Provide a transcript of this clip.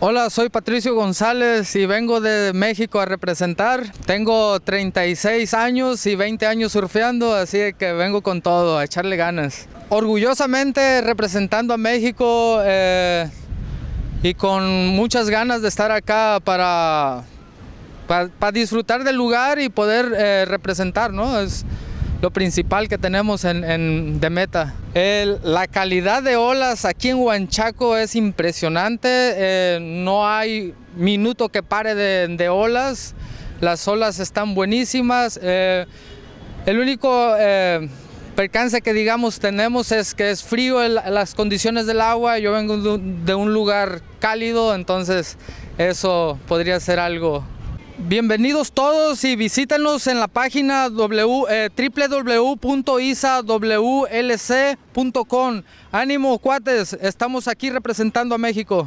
Hola, soy Patricio González y vengo de México a representar. Tengo 36 años y 20 años surfeando, así que vengo con todo, a echarle ganas. Orgullosamente representando a México eh, y con muchas ganas de estar acá para, para, disfrutar del lugar y poder eh, representar, ¿no? lo principal que tenemos en, de meta. la calidad de olas aquí en Huanchaco es impresionante, eh, no hay minuto que pare de, olas, las olas están buenísimas. Eh, el único eh, percance que digamos tenemos es que es frío las condiciones del agua, yo vengo de un lugar cálido, entonces eso podría ser algo Bienvenidos todos y visítanos en la página eh, www.isawlc.com. Ánimo, cuates, estamos aquí representando a México.